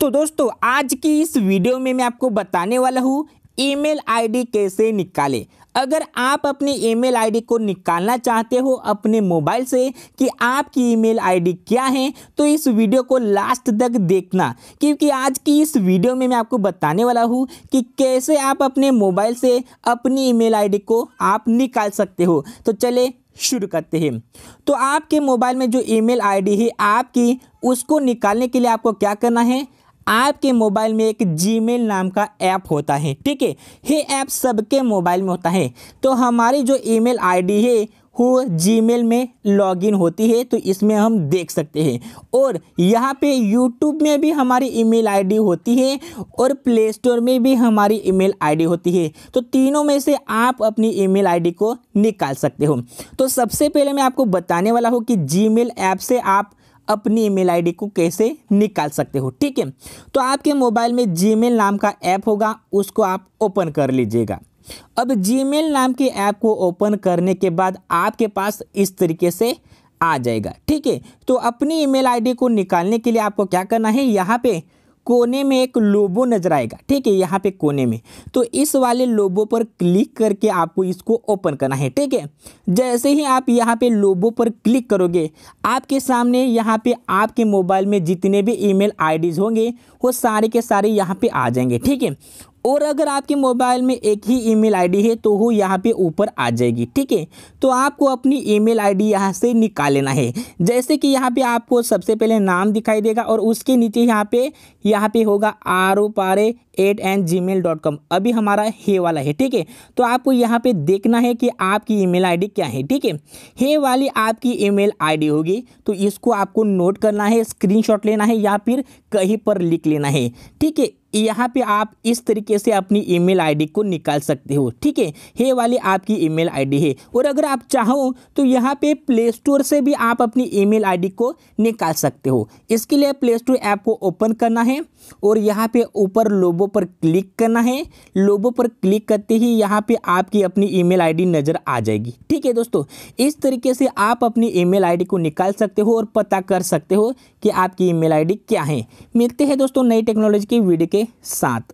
तो दोस्तों आज की इस वीडियो में मैं आपको बताने वाला हूँ ईमेल आईडी कैसे निकालें अगर आप अपनी ईमेल आईडी को निकालना चाहते हो अपने मोबाइल से कि आपकी ईमेल आईडी क्या है तो इस वीडियो को लास्ट तक देखना क्योंकि आज की इस वीडियो में मैं आपको बताने वाला हूँ कि कैसे आप अपने मोबाइल से अपनी ईमेल आईडी को आप निकाल सकते हो तो चले शुरू करते हैं तो आपके मोबाइल में जो ईमेल आईडी है आपकी उसको निकालने के लिए आपको क्या करना है आपके मोबाइल में एक जी नाम का ऐप होता है ठीक है ये ऐप सबके मोबाइल में होता है तो हमारी जो ईमेल आईडी है वो जी में लॉगिन होती है तो इसमें हम देख सकते हैं और यहाँ पे यूट्यूब में भी हमारी ईमेल आईडी होती है और प्ले स्टोर में भी हमारी ईमेल आईडी होती है तो तीनों में से आप अपनी ईमेल आईडी को निकाल सकते हो तो सबसे पहले मैं आपको बताने वाला हूँ कि जी ऐप से आप अपनी ईमेल आईडी को कैसे निकाल सकते हो ठीक है तो आपके मोबाइल में जीमेल नाम का ऐप होगा उसको आप ओपन कर लीजिएगा अब जीमेल नाम के ऐप को ओपन करने के बाद आपके पास इस तरीके से आ जाएगा ठीक है तो अपनी ईमेल आईडी को निकालने के लिए आपको क्या करना है यहाँ पे कोने में एक लोबो नज़र आएगा ठीक है यहाँ पे कोने में तो इस वाले लोबो पर क्लिक करके आपको इसको ओपन करना है ठीक है जैसे ही आप यहाँ पे लोबो पर क्लिक करोगे आपके सामने यहाँ पे आपके मोबाइल में जितने भी ईमेल आईडीज़ होंगे वो सारे के सारे यहाँ पे आ जाएंगे ठीक है और अगर आपके मोबाइल में एक ही ईमेल आईडी है तो वो यहाँ पे ऊपर आ जाएगी ठीक है तो आपको अपनी ईमेल आईडी यहाँ से निकाल लेना है जैसे कि यहाँ पे आपको सबसे पहले नाम दिखाई देगा और उसके नीचे यहाँ पे यहाँ पे होगा आर ओ पारे एट एन जी मेल डॉट कॉम अभी हमारा हे वाला है ठीक है तो आपको यहाँ पे देखना है कि आपकी ई मेल क्या है ठीक है हे वाली आपकी ई मेल होगी तो इसको आपको नोट करना है स्क्रीन लेना है या फिर कहीं पर लिख लेना है ठीक है यहाँ पे आप इस तरीके से अपनी ईमेल आईडी को निकाल सकते हो ठीक है ये वाली आपकी ईमेल आईडी है और अगर आप चाहो तो यहाँ पे प्ले स्टोर से भी आप अपनी ईमेल आईडी को निकाल सकते हो इसके लिए प्ले स्टोर ऐप को ओपन करना है और यहाँ पे ऊपर लोबो पर क्लिक करना है लोबो पर क्लिक करते ही यहाँ पे आपकी अपनी ई मेल नज़र आ जाएगी ठीक है दोस्तों इस तरीके से आप अपनी ई मेल को निकाल सकते हो और पता कर सकते हो कि आपकी ई मेल क्या है मिलते हैं दोस्तों नई टेक्नोलॉजी की वीडियो के सात